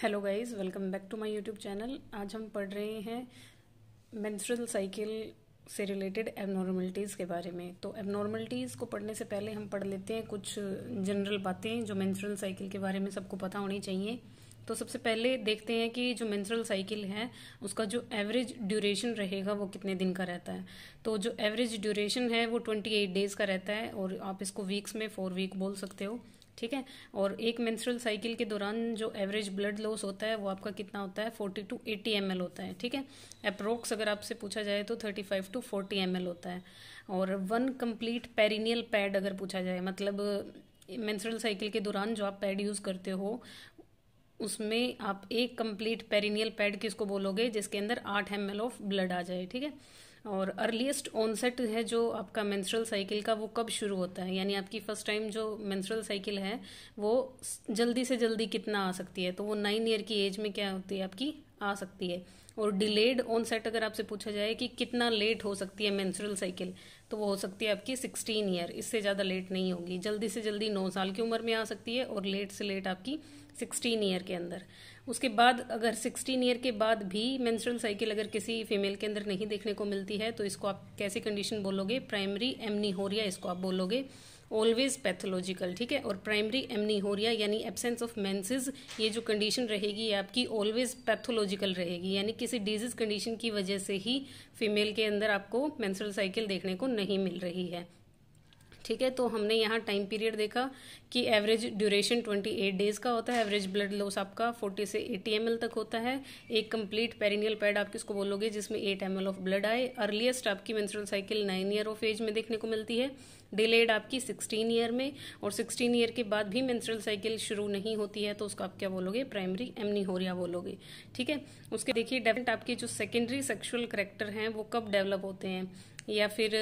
hello guys welcome back to my YouTube channel आज हम पढ़ रहे हैं मेंस्ट्रुअल साइकिल से रिलेटेड एबनॉर्मलिटीज़ के बारे में तो एबनॉर्मलिटीज़ को पढ़ने से पहले हम पढ़ लेते हैं कुछ जनरल बातें जो मेंस्ट्रुअल साइकिल के बारे में सबको पता होनी चाहिए तो सबसे पहले देखते हैं कि जो मेंस्ट्रुअल साइकिल है उसका जो एवरेज ड्यूरेशन रहेगा वो कितने दिन का रहता है तो जो एवरेज ड्यूरेशन है वो ट्वेंटी एट डेज़ का रहता है और आप इसको वीक्स में फोर वीक बोल सकते हो ठीक है और एक मेंस्ट्रुअल साइकिल के दौरान जो एवरेज ब्लड लॉस होता है वो आपका कितना होता है फोर्टी टू एटी एम होता है ठीक है अप्रोक्स अगर आपसे पूछा जाए तो thirty five to forty M होता है और वन कंप्लीट पेरिनियल पैड अगर पूछा जाए मतलब मेंस्ट्रुअल साइकिल के दौरान जो आप पैड यूज़ करते हो उसमें आप एक कंप्लीट पेरिनियल पैड किसको बोलोगे जिसके अंदर आठ एम ऑफ ब्लड आ जाए ठीक है और अर्लीस्ट ऑनसेट है जो आपका मेंस्ट्रुअल साइकिल का वो कब शुरू होता है यानी आपकी फर्स्ट टाइम जो मेंस्ट्रुअल साइकिल है वो जल्दी से जल्दी कितना आ सकती है तो वो नाइन ईयर की एज में क्या होती है आपकी आ सकती है और डिलेड ऑन सेट अगर आपसे पूछा जाए कि कितना लेट हो सकती है मेंस्ट्रुअल साइकिल तो वो हो सकती है आपकी सिक्सटीन ईयर इससे ज़्यादा लेट नहीं होगी जल्दी से जल्दी नौ साल की उम्र में आ सकती है और लेट से लेट आपकी सिक्सटीन ईयर के अंदर उसके बाद अगर सिक्सटीन ईयर के बाद भी मेंस्ट्रुअल साइकिल अगर किसी फीमेल के अंदर नहीं देखने को मिलती है तो इसको आप कैसी कंडीशन बोलोगे प्राइमरी एमनी इसको आप बोलोगे ऑलवेज पैथोलॉजिकल ठीक है और प्राइमरी एमनीहोरिया यानी एब्सेंस ऑफ मेंसेस ये जो कंडीशन रहेगी आपकी ऑलवेज पैथोलॉजिकल रहेगी यानी किसी डिजीज कंडीशन की वजह से ही फीमेल के अंदर आपको मेंसुरल साइकिल देखने को नहीं मिल रही है ठीक है तो हमने यहाँ टाइम पीरियड देखा कि एवरेज ड्यूरेशन 28 डेज का होता है एवरेज ब्लड लॉस आपका 40 से 80 एम तक होता है एक कंप्लीट पेरिनियल पैड आप किसको बोलोगे जिसमें 8 एम ऑफ ब्लड आए अर्लीस्ट आपकी menstrual cycle nine year of age में देखने को मिलती है डिलेड आपकी 16 ईयर में और 16 ईयर के बाद भी मेंस्ट्रुअल साइकिल शुरू नहीं होती है तो उसको आप क्या बोलोगे प्राइमरी एमनीहोरिया बोलोगे ठीक है उसके देखिए डेफिनेट आपके जो सेकेंडरी सेक्शुअल करेक्टर हैं वो कब डेवलप होते हैं या फिर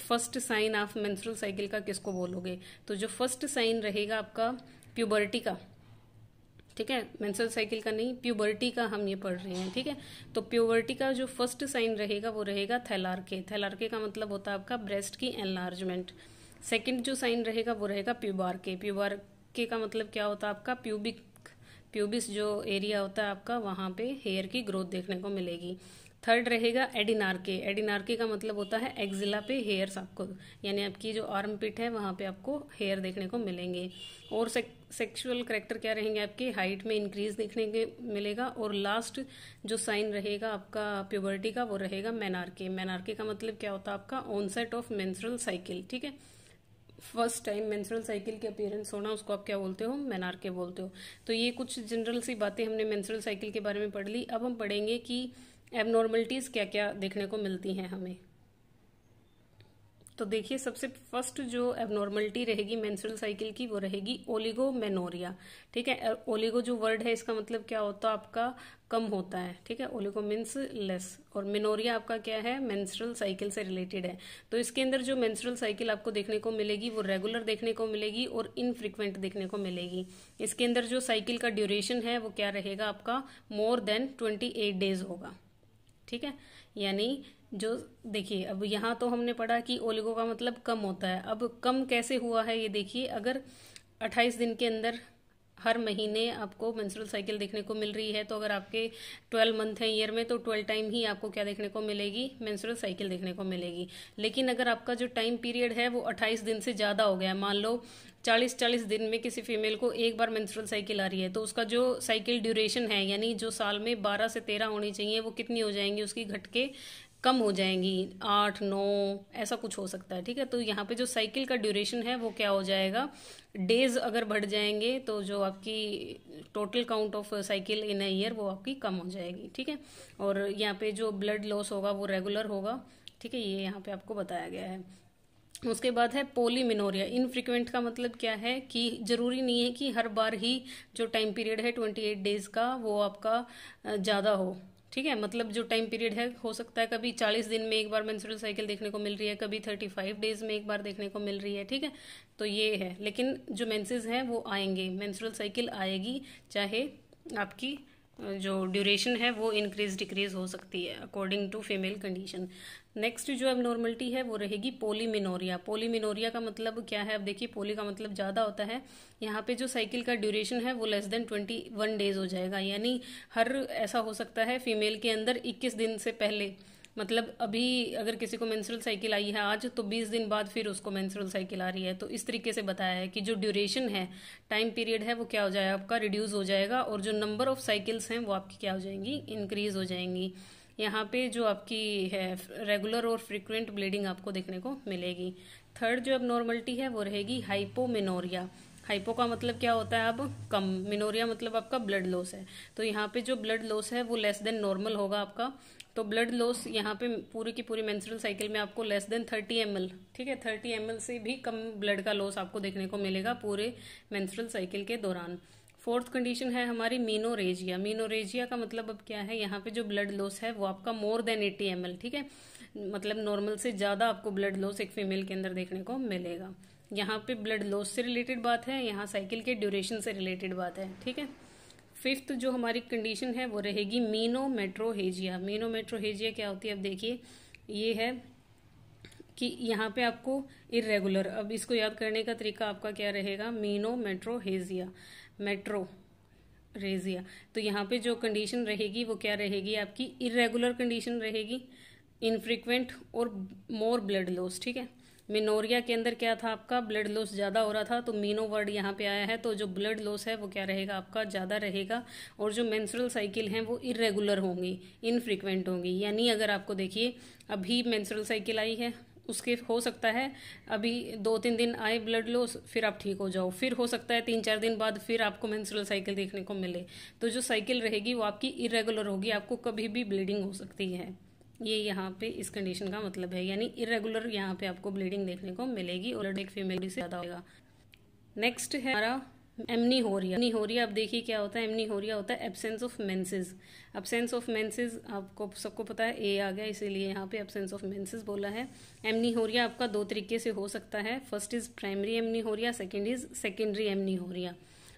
first sign of menstrual cycle का किसको बोलोगे तो जो फर्स्ट साइन रहेगा आपका प्यूबर्टी का ठीक है मेंस्ट्रुअल साइकिल का नहीं प्यूबर्टी का हम ये पढ़ रहे हैं ठीक है तो प्यूबर्टी का जो फर्स्ट साइन रहेगा वो रहेगा थैलार्के थैलारके का मतलब होता है आपका ब्रेस्ट की एनलार्जमेंट सेकेंड जो साइन रहेगा वो रहेगा प्यूबार्के प्यूबार्के का मतलब क्या होता है आपका प्यूबिक प्यूबिस जो एरिया होता है आपका वहां पे हेयर की ग्रोथ देखने को मिलेगी थर्ड रहेगा एडिनार्के एडिनार्के का मतलब होता है एक्जिला पे हेयर्स आपको यानी आपकी जो आर्म पिट है वहाँ पे आपको हेयर देखने को मिलेंगे और सेक्सुअल करेक्टर क्या रहेंगे आपके हाइट में इंक्रीज देखने के मिलेगा और लास्ट जो साइन रहेगा आपका प्योबर्टी का वो रहेगा मैनार्के मैनार्के का मतलब क्या होता है आपका ऑनसेट ऑफ मैंसुरल साइकिल ठीक है फर्स्ट टाइम मेंस्ट्रुअल साइकिल के अपियरेंस होना उसको आप क्या बोलते हो मेनार के बोलते हो तो ये कुछ जनरल सी बातें हमने मेंस्ट्रुअल साइकिल के बारे में पढ़ ली अब हम पढ़ेंगे कि एबनॉर्मलिटीज़ क्या क्या देखने को मिलती हैं हमें तो देखिए सबसे फर्स्ट जो एबनॉर्मलिटी रहेगी मेंस्ट्रुअल साइकिल की वो रहेगी ओलिगो मेनोरिया ठीक है ओलिगो जो वर्ड है इसका मतलब क्या होता है आपका कम होता है ठीक है ओलिगो मीन्स लेस और मेनोरिया आपका क्या है मेंस्ट्रुअल साइकिल से रिलेटेड है तो इसके अंदर जो मेंस्ट्रुअल साइकिल आपको देखने को मिलेगी वो रेगुलर देखने को मिलेगी और इनफ्रिक्वेंट देखने को मिलेगी इसके अंदर जो साइकिल का ड्यूरेशन है वो क्या रहेगा आपका मोर देन ट्वेंटी डेज होगा ठीक है यानी जो देखिए अब यहाँ तो हमने पढ़ा कि ओलिगो का मतलब कम होता है अब कम कैसे हुआ है ये देखिए अगर 28 दिन के अंदर हर महीने आपको मेंस्ट्रुअल साइकिल देखने को मिल रही है तो अगर आपके ट्वेल्व मंथ हैं ईयर में तो ट्वेल्व टाइम ही आपको क्या देखने को मिलेगी मेंस्ट्रुअल साइकिल देखने को मिलेगी लेकिन अगर आपका जो टाइम पीरियड है वो अट्ठाईस दिन से ज़्यादा हो गया है मान लो चालीस चालीस दिन में किसी फीमेल को एक बार मेंस्ट्रुअल साइकिल आ रही है तो उसका जो साइकिल ड्यूरेशन है यानी जो साल में बारह से तेरह होनी चाहिए वो कितनी हो जाएंगी उसकी घट के कम हो जाएंगी आठ नौ ऐसा कुछ हो सकता है ठीक है तो यहाँ पे जो साइकिल का ड्यूरेशन है वो क्या हो जाएगा डेज अगर बढ़ जाएंगे तो जो आपकी total count of cycle in a year वो आपकी कम हो जाएगी ठीक है और यहाँ पे जो ब्लड लॉस होगा वो रेगुलर होगा ठीक है ये यहाँ पे आपको बताया गया है उसके बाद है पोलीमिनोरिया फ्रिक्वेंट का मतलब क्या है कि ज़रूरी नहीं है कि हर बार ही जो टाइम पीरियड है ट्वेंटी एट डेज़ का वो आपका ज़्यादा हो ठीक है मतलब जो टाइम पीरियड है हो सकता है कभी चालीस दिन में एक बार मेंस्ट्रुअल साइकिल देखने को मिल रही है कभी थर्टी फाइव डेज में एक बार देखने को मिल रही है ठीक है तो ये है लेकिन जो मैंसेज हैं वो आएंगे मेंस्ट्रुअल साइकिल आएगी चाहे आपकी जो ड्यूरेशन है वो इंक्रीज डिक्रीज हो सकती है according to female condition next जो एबनॉर्मलिटी है वो रहेगी पोलीमिनोरिया पोलीमिनोरिया का मतलब क्या है अब देखिए पोली का मतलब ज़्यादा होता है यहाँ पे जो साइकिल का ड्यूरेशन है वो less than twenty one days हो जाएगा यानी हर ऐसा हो सकता है फीमेल के अंदर इक्कीस दिन से पहले मतलब अभी अगर किसी को मेंस्ट्रुअल साइकिल आई है आज तो 20 दिन बाद फिर उसको मेंस्ट्रुअल साइकिल आ रही है तो इस तरीके से बताया है कि जो ड्यूरेशन है टाइम पीरियड है वो क्या हो जाएगा आपका रिड्यूस हो जाएगा और जो नंबर ऑफ साइकिल्स हैं वो आपकी क्या हो जाएंगी इंक्रीज हो जाएंगी यहाँ पे जो आपकी है रेगुलर और फ्रिक्वेंट ब्लीडिंग आपको देखने को मिलेगी थर्ड जो अब नॉर्मलिटी है वो रहेगी हाइपोमेनोरिया हाइपो का मतलब क्या होता है अब कम मिनोरिया मतलब आपका ब्लड लॉस है तो यहाँ पे जो ब्लड लॉस है वो लेस देन नॉर्मल होगा आपका तो ब्लड लॉस यहाँ पे पूरी की पूरी मेंस्ट्रुअल साइकिल में आपको लेस देन थर्टी एम ठीक है थर्टी एम से भी कम ब्लड का लॉस आपको देखने को मिलेगा पूरे मेंस्ट्रुअल साइकिल के दौरान फोर्थ कंडीशन है हमारी मीनोरेजिया मीनोरेजिया का मतलब अब क्या है यहाँ पे जो ब्लड लॉस है वो आपका मोर देन एटी एम ठीक है मतलब नॉर्मल से ज़्यादा आपको ब्लड लॉस एक फीमेल के अंदर देखने को मिलेगा यहाँ पे ब्लड लॉस से रिलेटेड बात है यहाँ साइकिल के ड्यूरेशन से रिलेटेड बात है ठीक है फिफ्थ जो हमारी कंडीशन है वो रहेगी मीनो मेट्रोहेजिया मीनो मेट्रोहेजिया क्या होती है अब देखिए ये है कि यहाँ पे आपको इरेगुलर अब इसको याद करने का तरीका आपका क्या रहेगा मीनो मेट्रोहेजिया मेट्रो रेजिया तो यहाँ पे जो कंडीशन रहेगी वो क्या रहेगी आपकी इरेगुलर कंडीशन रहेगी इनफ्रीक्वेंट और मोर ब्लड लॉस ठीक है मिनोरिया के अंदर क्या था आपका ब्लड लॉस ज़्यादा हो रहा था तो मीनो वर्ड यहाँ पे आया है तो जो ब्लड लॉस है वो क्या रहेगा आपका ज़्यादा रहेगा और जो मैंसुरल साइकिल हैं वो इरेगुलर होंगी इनफ्रीक्वेंट होंगी यानी अगर आपको देखिए अभी मैंसुरल साइकिल आई है उसके हो सकता है अभी दो तीन दिन आए ब्लड लॉस फिर आप ठीक हो जाओ फिर हो सकता है तीन चार दिन बाद फिर आपको मैंसुरल साइकिल देखने को मिले तो जो साइकिल रहेगी वो आपकी इरेगुलर होगी आपको कभी भी ब्लीडिंग हो सकती है ये यहाँ पे इस कंडीशन का मतलब है यानी इरेगुलर यहाँ पे आपको ब्लीडिंग देखने को मिलेगी और एक फीमेल से ज़्यादा होगा नेक्स्ट है हमारा एमनीहोरिया होरिया आप देखिए क्या होता है एमनी होरिया होता है absence of menses absence of menses आपको सबको पता है ए आ गया इसीलिए यहाँ पे एबसेंस ऑफ मेंसेस बोला है एमनी होरिया आपका दो तरीके से हो सकता है फर्स्ट इज प्राइमरी एमनी होरिया सेकेंड इज सेकेंडरी एमनी होरिया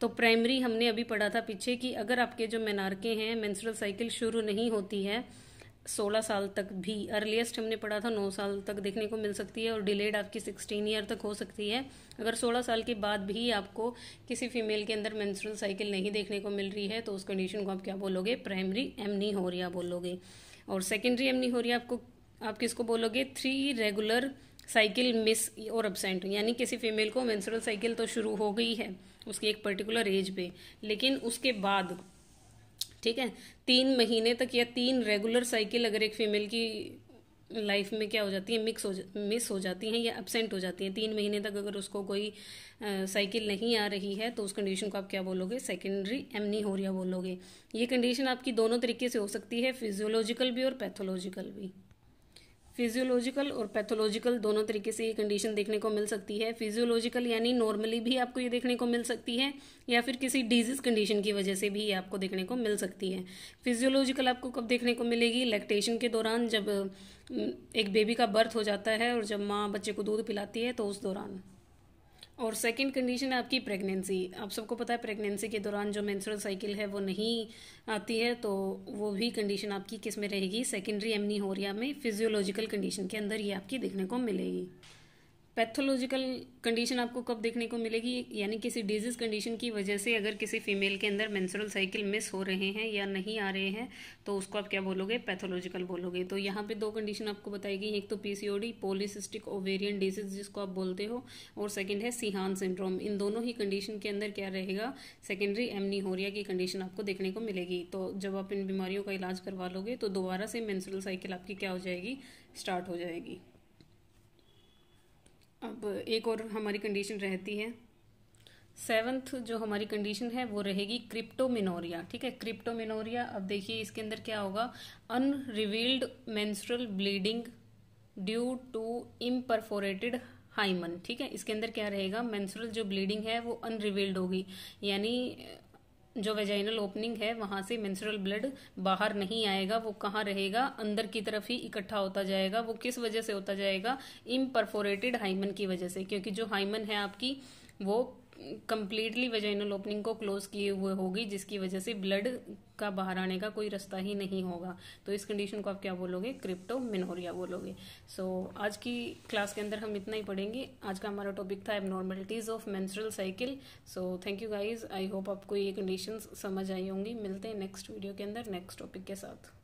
तो प्राइमरी हमने अभी पढ़ा था पीछे कि अगर आपके जो मेनारके हैं मेंस्ट्रुअल साइकिल शुरू नहीं होती है सोलह साल तक भी अर्लीस्ट हमने पढ़ा था नौ साल तक देखने को मिल सकती है और डिलेड आपकी सिक्सटीन ईयर तक हो सकती है अगर सोलह साल के बाद भी आपको किसी फीमेल के अंदर मेंस्ट्रुअल साइकिल नहीं देखने को मिल रही है तो उस कंडीशन को आप क्या बोलोगे प्राइमरी हो रही बोलोगे और सेकेंडरी हो रही आपको आप किसको बोलोगे थ्री रेगुलर साइकिल मिस और अबसेंट यानी किसी फीमेल को मेंस्ट्रुअल साइकिल तो शुरू हो गई है उसकी एक पर्टिकुलर एज पे लेकिन उसके बाद ठीक है तीन महीने तक या तीन रेगुलर साइकिल अगर एक फीमेल की लाइफ में क्या हो जाती है मिक्स हो मिस हो जाती हैं या एबसेंट हो जाती हैं तीन महीने तक अगर उसको कोई साइकिल नहीं आ रही है तो उस कंडीशन को आप क्या बोलोगे सेकेंडरी एमनी एमनीहोरिया बोलोगे ये कंडीशन आपकी दोनों तरीके से हो सकती है फिजियोलॉजिकल भी और पैथोलॉजिकल भी फिजियोलॉजिकल और पैथोलॉजिकल दोनों तरीके से ये कंडीशन देखने को मिल सकती है फिजियोलॉजिकल यानी नॉर्मली भी आपको ये देखने को मिल सकती है या फिर किसी डिजीज कंडीशन की वजह से भी ये आपको देखने को मिल सकती है फिजियोलॉजिकल आपको कब देखने को मिलेगी लैक्टेशन के दौरान जब एक बेबी का बर्थ हो जाता है और जब माँ बच्चे को दूध पिलाती है तो उस दौरान और सेकंड कंडीशन है आपकी प्रेगनेंसी आप सबको पता है प्रेगनेंसी के दौरान जो मेंस्ट्रुअल साइकिल है वो नहीं आती है तो वो भी कंडीशन आपकी किस में रहेगी सेकेंडरी एमनी होरिया में फिजियोलॉजिकल कंडीशन के अंदर ये आपकी देखने को मिलेगी पैथोलॉजिकल कंडीशन आपको कब देखने को मिलेगी यानी किसी डिजीज कंडीशन की वजह से अगर किसी फीमेल के अंदर मेंसुरल साइकिल मिस हो रहे हैं या नहीं आ रहे हैं तो उसको आप क्या बोलोगे पैथोलॉजिकल बोलोगे तो यहाँ पे दो कंडीशन आपको बताएगी एक तो पीसीओडी पोलिसिस्टिक ओवेरियन डिजीज जिसको आप बोलते हो और सेकेंड है सिहान सिंड्रोम इन दोनों ही कंडीशन के अंदर क्या रहेगा सेकेंडरी एमनीहोरिया की कंडीशन आपको देखने को मिलेगी तो जब आप इन बीमारियों का इलाज करवा लोगे तो दोबारा से मैंसुरल साइकिल आपकी क्या हो जाएगी स्टार्ट हो जाएगी अब एक और हमारी कंडीशन रहती है सेवन्थ जो हमारी कंडीशन है वो रहेगी क्रिप्टोमिनोरिया ठीक है क्रिप्टोमिनोरिया अब देखिए इसके अंदर क्या होगा unrevealed menstrual bleeding due to imperforated hymen ठीक है इसके अंदर क्या रहेगा मेंस्ट्रुअल जो ब्लीडिंग है वो अनरिवील्ड होगी यानी जो वेजाइनल ओपनिंग है वहां से मेंस्ट्रुअल ब्लड बाहर नहीं आएगा वो कहाँ रहेगा अंदर की तरफ ही इकट्ठा होता जाएगा वो किस वजह से होता जाएगा इम्परफोरेटेड हाइमन की वजह से क्योंकि जो हाइमन है आपकी वो कम्प्लीटली वेजाइनल ओपनिंग को क्लोज किए हुए होगी जिसकी वजह से ब्लड का बाहर आने का कोई रास्ता ही नहीं होगा तो इस कंडीशन को आप क्या बोलोगे क्रिप्टो मिनोरिया बोलोगे सो so, आज की क्लास के अंदर हम इतना ही पढ़ेंगे आज का हमारा टॉपिक था abnormalities of menstrual cycle so thank you guys I hope आपको ये कंडीशन समझ आई होंगी मिलते हैं नेक्स्ट वीडियो के अंदर नेक्स्ट टॉपिक के साथ